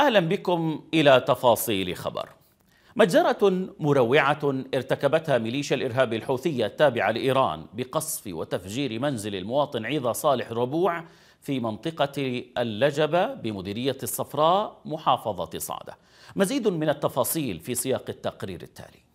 اهلا بكم الى تفاصيل خبر. مجزرة مروعة ارتكبتها ميليشيا الارهاب الحوثية التابعة لايران بقصف وتفجير منزل المواطن عيضة صالح ربوع في منطقة اللجبة بمديرية الصفراء محافظة صعدة. مزيد من التفاصيل في سياق التقرير التالي.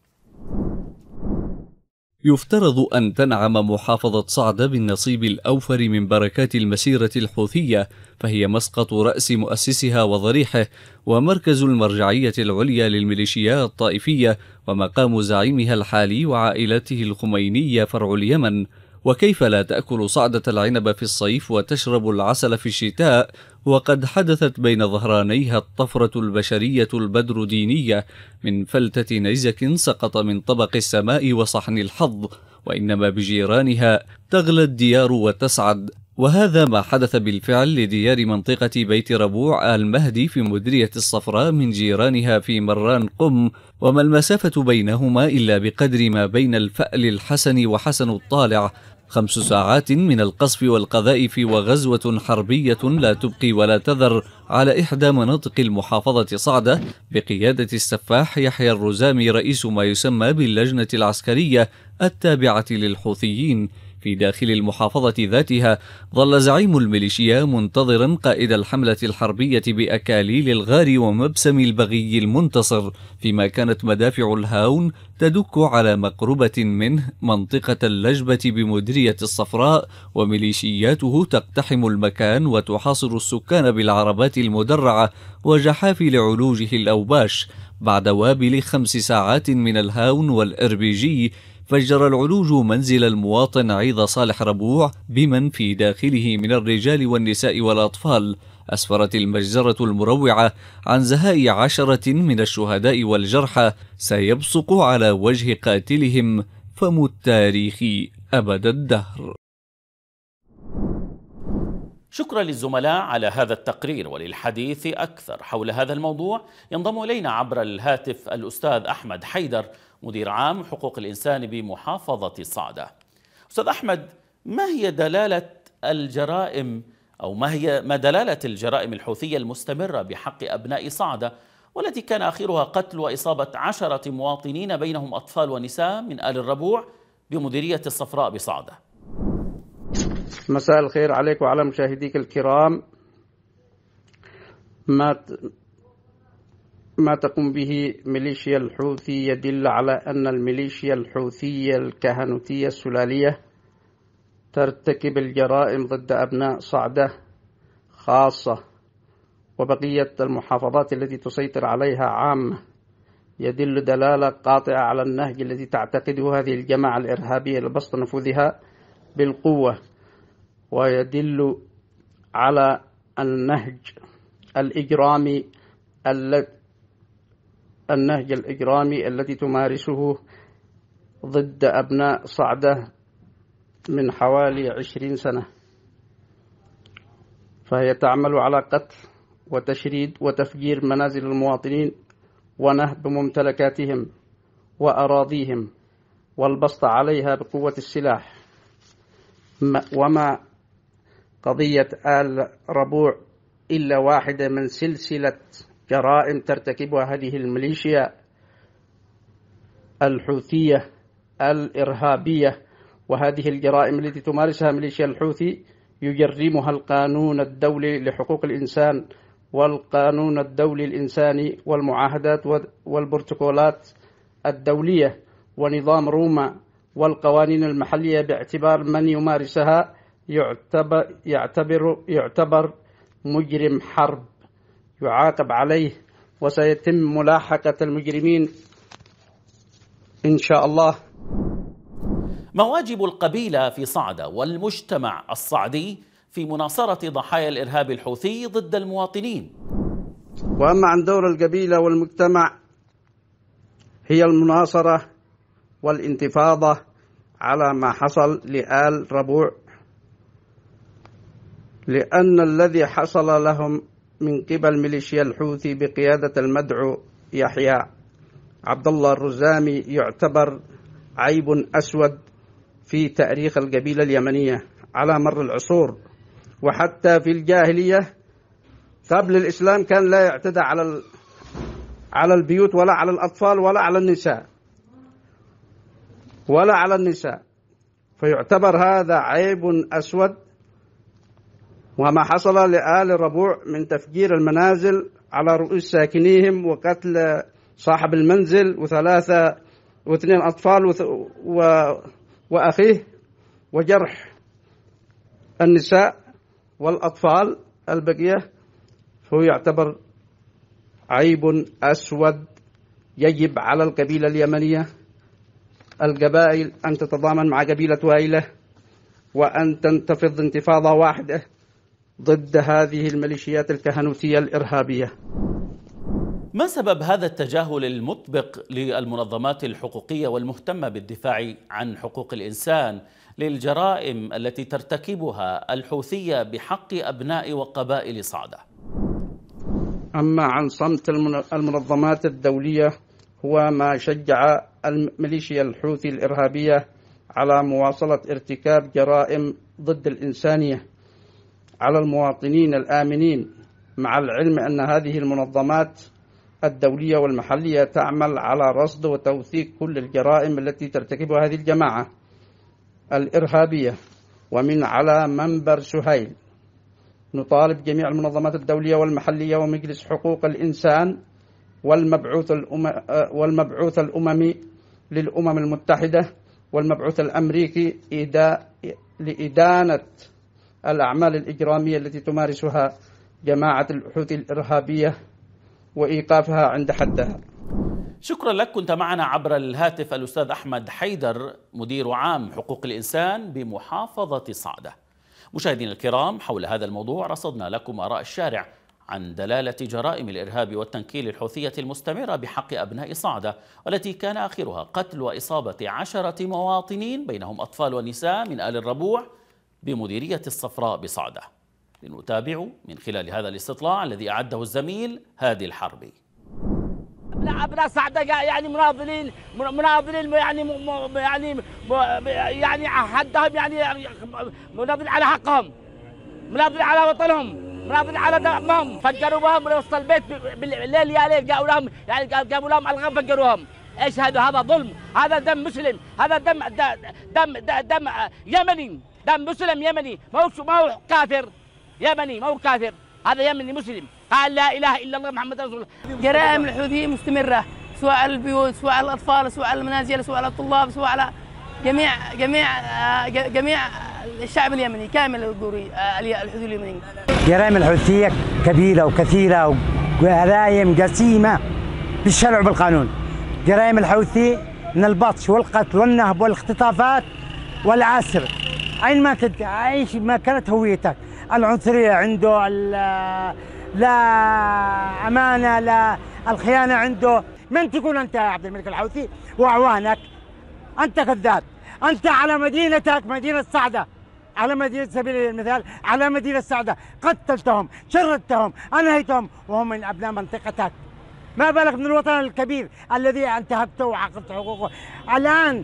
يفترض أن تنعم محافظة صعدة بالنصيب الأوفر من بركات المسيرة الحوثية فهي مسقط رأس مؤسسها وضريحه ومركز المرجعية العليا للميليشيات الطائفية ومقام زعيمها الحالي وعائلته الخمينية فرع اليمن وكيف لا تأكل صعدة العنب في الصيف وتشرب العسل في الشتاء وقد حدثت بين ظهرانيها الطفرة البشرية البدر دينية من فلتة نيزك سقط من طبق السماء وصحن الحظ وإنما بجيرانها تغلى الديار وتسعد وهذا ما حدث بالفعل لديار منطقة بيت ربوع المهدي في مديرية الصفراء من جيرانها في مران قم وما المسافة بينهما إلا بقدر ما بين الفأل الحسن وحسن الطالع خمس ساعات من القصف والقذائف وغزوة حربية لا تبقي ولا تذر على إحدى مناطق المحافظة صعدة بقيادة السفاح يحيى الرزامي رئيس ما يسمى باللجنة العسكرية التابعة للحوثيين في داخل المحافظة ذاتها ظل زعيم الميليشيا منتظرا قائد الحملة الحربية بأكاليل الغار ومبسم البغي المنتصر فيما كانت مدافع الهاون تدك على مقربة منه منطقة اللجبة بمديرية الصفراء وميليشياته تقتحم المكان وتحاصر السكان بالعربات المدرعة وجحافل علوجه الأوباش بعد وابل خمس ساعات من الهاون والإربيجي فجر العلوج منزل المواطن عيض صالح ربوع بمن في داخله من الرجال والنساء والأطفال أسفرت المجزرة المروعة عن زهاء عشرة من الشهداء والجرحى سيبصق على وجه قاتلهم فم التاريخ أبد الدهر شكرا للزملاء على هذا التقرير وللحديث أكثر حول هذا الموضوع ينضم إلينا عبر الهاتف الأستاذ أحمد حيدر مدير عام حقوق الإنسان بمحافظة صعدة أستاذ أحمد ما هي دلالة الجرائم أو ما هي ما دلالة الجرائم الحوثية المستمرة بحق أبناء صعدة والتي كان آخرها قتل وإصابة عشرة مواطنين بينهم أطفال ونساء من آل الربوع بمديرية الصفراء بصعده مساء الخير عليك وعلى مشاهديك الكرام ما ما تقوم به ميليشيا الحوثي يدل على أن الميليشيا الحوثية الكهنوتية السلالية ترتكب الجرائم ضد أبناء صعدة خاصة وبقية المحافظات التي تسيطر عليها عامة يدل دلالة قاطعة على النهج الذي تعتقده هذه الجماعة الإرهابية لبسط نفوذها بالقوة ويدل على النهج الإجرامي النهج الإجرامي الذي تمارسه ضد أبناء صعدة من حوالي عشرين سنة فهي تعمل على قتل وتشريد وتفجير منازل المواطنين ونهب ممتلكاتهم وأراضيهم والبسط عليها بقوة السلاح وما قضية آل ربوع إلا واحدة من سلسلة جرائم ترتكبها هذه الميليشيا الحوثية الإرهابية وهذه الجرائم التي تمارسها ميليشيا الحوثي يجرمها القانون الدولي لحقوق الإنسان والقانون الدولي الإنساني والمعاهدات والبروتوكولات الدولية ونظام روما والقوانين المحلية باعتبار من يمارسها يعتبر يعتبر يعتبر مجرم حرب يعاقب عليه وسيتم ملاحقة المجرمين إن شاء الله مواجب القبيلة في صعدة والمجتمع الصعدي في مناصرة ضحايا الإرهاب الحوثي ضد المواطنين وأما عن دور القبيلة والمجتمع هي المناصرة والانتفاضة على ما حصل لآل ربوع لأن الذي حصل لهم من قبل ميليشيا الحوثي بقيادة المدعو يحيى عبد الله الرزامي يعتبر عيب أسود في تاريخ القبيلة اليمنية على مر العصور وحتى في الجاهلية قبل الإسلام كان لا يعتدى على على البيوت ولا على الأطفال ولا على النساء ولا على النساء فيعتبر هذا عيب أسود وما حصل لآل الربوع من تفجير المنازل على رؤوس ساكنيهم وقتل صاحب المنزل وثلاثة واثنين أطفال وث... و... وأخيه وجرح النساء والأطفال البقية فهو يعتبر عيب أسود يجب على القبيلة اليمنية القبائل أن تتضامن مع قبيلة وائلة وأن تنتفض انتفاضة واحدة ضد هذه الميليشيات الكهنوتية الإرهابية ما سبب هذا التجاهل المطبق للمنظمات الحقوقية والمهتمة بالدفاع عن حقوق الإنسان للجرائم التي ترتكبها الحوثية بحق أبناء وقبائل صعدة أما عن صمت المنظمات الدولية هو ما شجع الميليشيا الحوثي الإرهابية على مواصلة ارتكاب جرائم ضد الإنسانية على المواطنين الآمنين مع العلم أن هذه المنظمات الدولية والمحلية تعمل على رصد وتوثيق كل الجرائم التي ترتكبها هذه الجماعة الإرهابية ومن على منبر سهيل نطالب جميع المنظمات الدولية والمحلية ومجلس حقوق الإنسان والمبعوث, الأم... والمبعوث الأممي للأمم المتحدة والمبعوث الأمريكي إدا... لإدانة الأعمال الإجرامية التي تمارسها جماعة الحوثي الإرهابية وإيقافها عند حدها شكرا لك كنت معنا عبر الهاتف الأستاذ أحمد حيدر مدير عام حقوق الإنسان بمحافظة صعدة مشاهدينا الكرام حول هذا الموضوع رصدنا لكم آراء الشارع عن دلالة جرائم الإرهاب والتنكيل الحوثية المستمرة بحق أبناء صعدة والتي كان آخرها قتل وإصابة عشرة مواطنين بينهم أطفال ونساء من آل الربوع بمديرية الصفراء بصعدة لنتابع من خلال هذا الاستطلاع الذي أعده الزميل هادي الحربي ابناء صعده يعني مناضلين مناضلين يعني يعني يعني حدهم يعني مناضلين على حقهم مناضلين على وطنهم مناضلين على دمهم فجروا بهم وسط البيت بالليل يا ليل قالوا لهم يعني جابوا لهم الغام فجروهم ايش هذا هذا ظلم هذا دم مسلم هذا دم دم دم, دم, دم يمني دام مسلم يمني ما هو ما هو كافر يمني ما هو كافر هذا يمني مسلم قال لا اله الا الله محمد رسول الله جرائم الحوثيين مستمره سواء على البيوت سواء على الاطفال سواء على المنازل سواء على الطلاب سواء على جميع جميع آه، جميع الشعب اليمني كامل القوري آه، الحوثي اليمني جرائم الحوثيه كبيره وكثيره وجرائم جسيمه بالشرع وبالقانون جرائم الحوثي من البطش والقتل والنهب والاختطافات والعسر ما كنت ايش ما كانت هويتك العنصريه عنده لا امانه لا الخيانه عنده من تكون انت يا عبد الملك الحوثي واعوانك انت كذاب انت على مدينتك مدينه صعده على مدينة سبيل المثال على مدينة سعدة قتلتهم شردتهم أنهيتهم وهم من أبناء منطقتك ما بالك من الوطن الكبير الذي انتهكته وعقدت حقوقه الآن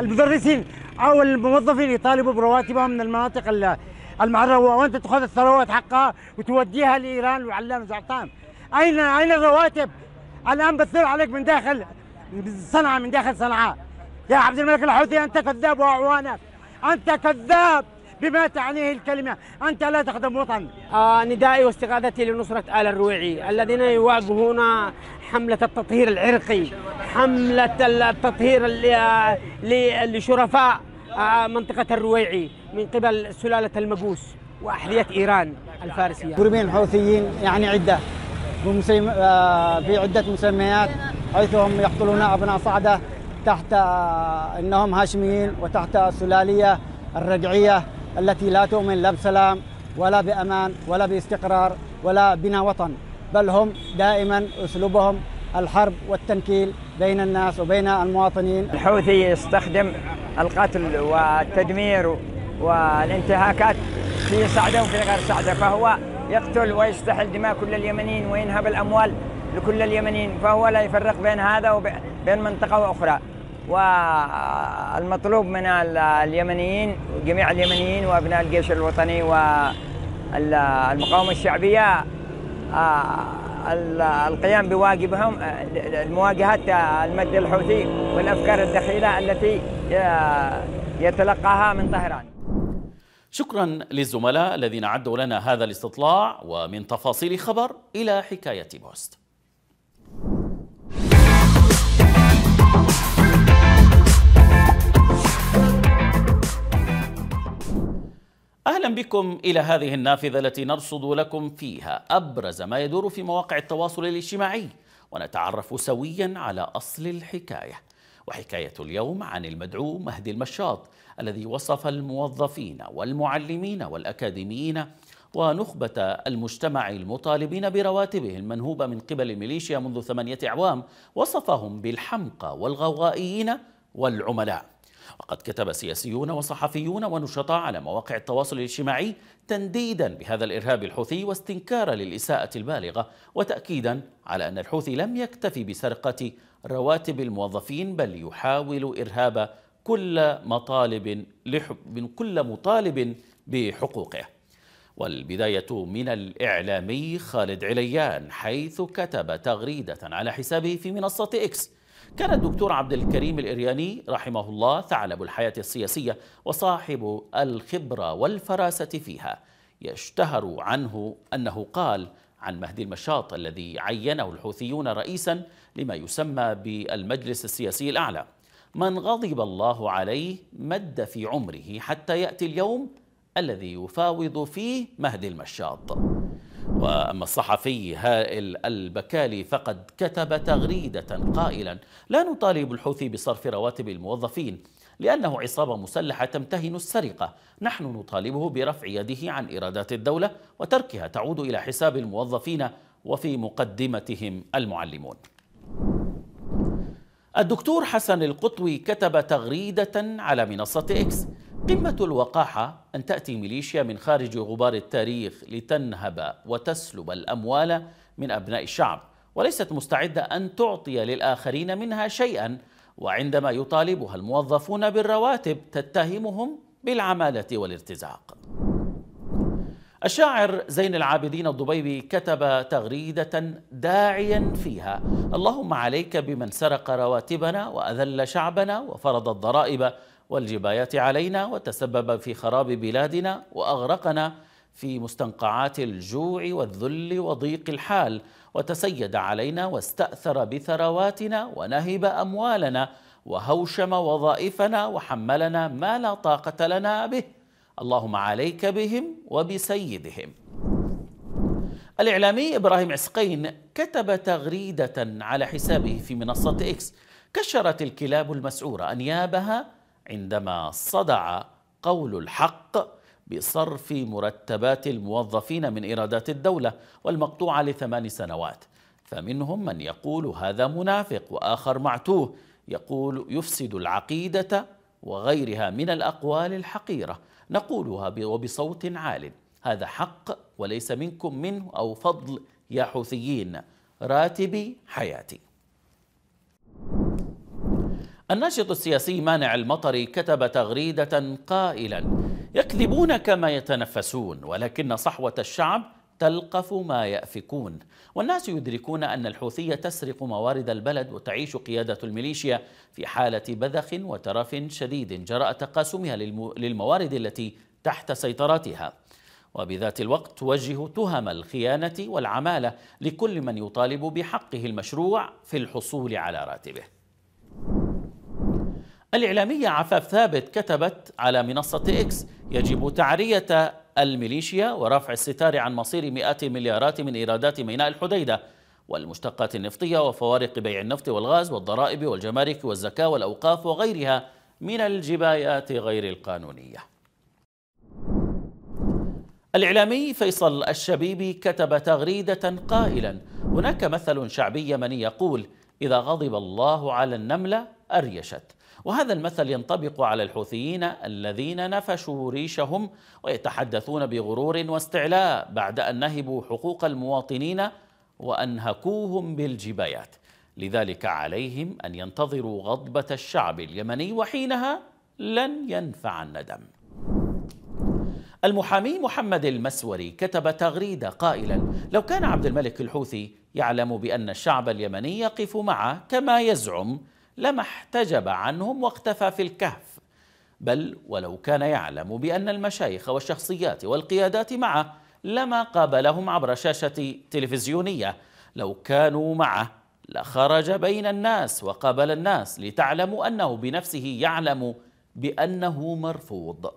المدرسين او الموظفين يطالبوا برواتبهم من المناطق المعروه وانت تاخذ الثروات حقها وتوديها لايران وعلام زعطان اين اين الرواتب؟ الان بتثور عليك من داخل صنعاء من داخل صنعاء يا عبد الملك الحوثي انت كذاب واعوانك انت كذاب بما تعنيه الكلمة أنت لا تخدم وطن آه ندائي واستغاثتي لنصرة آل الرويعي الذين يواجهون حملة التطهير العرقي حملة التطهير لشرفاء آه، منطقة الرويعي من قبل سلالة المجوس وأحذية إيران الفارسية جرمين حوثيين يعني عدة آه، في عدة مسميات حيث هم يقتلون أبناء صعدة تحت آه، أنهم هاشميين وتحت السلالية الرجعية التي لا تؤمن لا بسلام ولا بأمان ولا باستقرار ولا بنا وطن بل هم دائما أسلوبهم الحرب والتنكيل بين الناس وبين المواطنين الحوثي يستخدم القتل والتدمير والانتهاكات في صعدة وفي غير صعدة فهو يقتل ويستحل دماء كل اليمنيين وينهب الأموال لكل اليمنيين فهو لا يفرق بين هذا وبين منطقة وأخرى والمطلوب من اليمنيين جميع اليمنيين وأبناء الجيش الوطني والمقاومة الشعبية آه، القيام بواجبهم آه، لمواجهة آه، المد الحوثي والأفكار الدخيلة التي يتلقاها من طهران شكرا للزملاء الذين عدوا لنا هذا الاستطلاع ومن تفاصيل خبر إلى حكاية بوست اهلا بكم الى هذه النافذه التي نرصد لكم فيها ابرز ما يدور في مواقع التواصل الاجتماعي ونتعرف سويا على اصل الحكايه وحكاية اليوم عن المدعو مهدي المشاط الذي وصف الموظفين والمعلمين والأكاديميين ونخبة المجتمع المطالبين برواتبهم المنهوبة من قبل الميليشيا منذ ثمانية أعوام وصفهم بالحمقى والغوغائيين والعملاء وقد كتب سياسيون وصحفيون ونشطاء على مواقع التواصل الاجتماعي تنديدا بهذا الإرهاب الحوثي واستنكارا للإساءة البالغة وتأكيدا على أن الحوثي لم يكتفي بسرقة رواتب الموظفين بل يحاول إرهاب كل مطالب من كل مطالب بحقوقه والبداية من الإعلامي خالد عليان حيث كتب تغريدة على حسابه في منصة إكس كان الدكتور عبد الكريم الإرياني رحمه الله ثعلب الحياة السياسية وصاحب الخبرة والفراسة فيها يشتهر عنه أنه قال عن مهدي المشاط الذي عينه الحوثيون رئيسا لما يسمى بالمجلس السياسي الأعلى من غضب الله عليه مد في عمره حتى يأتي اليوم الذي يفاوض فيه مهدي المشاط وأما الصحفي هائل البكالي فقد كتب تغريدة قائلا لا نطالب الحوثي بصرف رواتب الموظفين لأنه عصابة مسلحة تمتهن السرقة نحن نطالبه برفع يده عن إيرادات الدولة وتركها تعود إلى حساب الموظفين وفي مقدمتهم المعلمون الدكتور حسن القطوي كتب تغريدة على منصة إكس قمة الوقاحة أن تأتي ميليشيا من خارج غبار التاريخ لتنهب وتسلب الأموال من أبناء الشعب وليست مستعدة أن تعطي للآخرين منها شيئا وعندما يطالبها الموظفون بالرواتب تتهمهم بالعمالة والارتزاق الشاعر زين العابدين الضبيبي كتب تغريدة داعيا فيها اللهم عليك بمن سرق رواتبنا وأذل شعبنا وفرض الضرائب والجبايات علينا وتسبب في خراب بلادنا وأغرقنا في مستنقعات الجوع والذل وضيق الحال وتسيد علينا واستأثر بثرواتنا ونهب أموالنا وهوشم وظائفنا وحملنا ما لا طاقة لنا به اللهم عليك بهم وبسيدهم الإعلامي إبراهيم عسقين كتب تغريدة على حسابه في منصة إكس كشرت الكلاب المسعورة أنيابها عندما صدع قول الحق بصرف مرتبات الموظفين من إيرادات الدولة والمقطوعة لثمان سنوات فمنهم من يقول هذا منافق وآخر معتوه يقول يفسد العقيدة وغيرها من الأقوال الحقيرة نقولها وبصوت عال هذا حق وليس منكم منه أو فضل يا حوثيين راتبي حياتي الناشط السياسي مانع المطري كتب تغريدة قائلا يكذبون كما يتنفسون ولكن صحوة الشعب تلقف ما يأفكون والناس يدركون أن الحوثية تسرق موارد البلد وتعيش قيادة الميليشيا في حالة بذخ وترف شديد جراء تقاسمها للموارد التي تحت سيطرتها وبذات الوقت توجه تهم الخيانة والعمالة لكل من يطالب بحقه المشروع في الحصول على راتبه الإعلامية عفاف ثابت كتبت على منصة إكس يجب تعرية الميليشيا ورفع الستار عن مصير مئات المليارات من إيرادات ميناء الحديدة والمشتقات النفطية وفوارق بيع النفط والغاز والضرائب والجمارك والزكاة والأوقاف وغيرها من الجبايات غير القانونية الإعلامي فيصل الشبيبي كتب تغريدة قائلا هناك مثل شعبي يمني يقول إذا غضب الله على النملة أريشت وهذا المثل ينطبق على الحوثيين الذين نفشوا ريشهم ويتحدثون بغرور واستعلاء بعد أن نهبوا حقوق المواطنين وأنهكوهم بالجبايات لذلك عليهم أن ينتظروا غضبة الشعب اليمني وحينها لن ينفع الندم المحامي محمد المسوري كتب تغريدة قائلا لو كان عبد الملك الحوثي يعلم بأن الشعب اليمني يقف معه كما يزعم لما احتجب عنهم واختفى في الكهف بل ولو كان يعلم بأن المشايخ والشخصيات والقيادات معه لما قابلهم عبر شاشة تلفزيونية لو كانوا معه لخرج بين الناس وقابل الناس لتعلموا أنه بنفسه يعلم بأنه مرفوض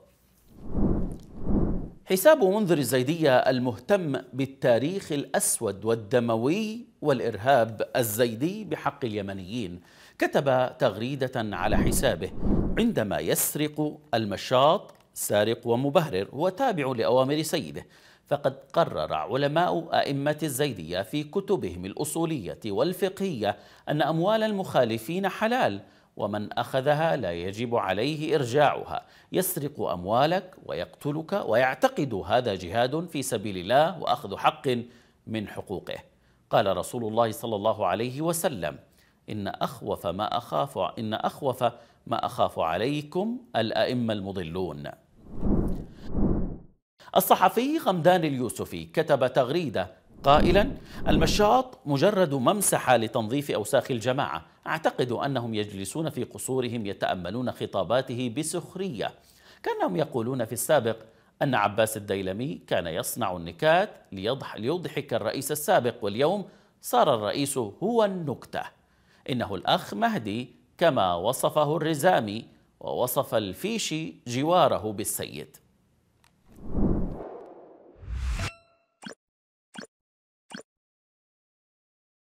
حساب منذر الزيدية المهتم بالتاريخ الأسود والدموي والإرهاب الزيدي بحق اليمنيين كتب تغريدة على حسابه عندما يسرق المشاط سارق ومبهرر هو تابع لأوامر سيده فقد قرر علماء أئمة الزيدية في كتبهم الأصولية والفقهية أن أموال المخالفين حلال ومن أخذها لا يجب عليه إرجاعها يسرق أموالك ويقتلك ويعتقد هذا جهاد في سبيل الله وأخذ حق من حقوقه قال رسول الله صلى الله عليه وسلم إن أخوف ما أخاف إن أخوف ما أخاف عليكم الأئمة المضلون الصحفي غمدان اليوسفي كتب تغريدة قائلا المشاط مجرد ممسحة لتنظيف أوساخ الجماعة أعتقد أنهم يجلسون في قصورهم يتأملون خطاباته بسخرية كأنهم يقولون في السابق أن عباس الديلمي كان يصنع النكات ليضحك الرئيس السابق واليوم صار الرئيس هو النكته إنه الأخ مهدي كما وصفه الرزامي ووصف الفيشي جواره بالسيد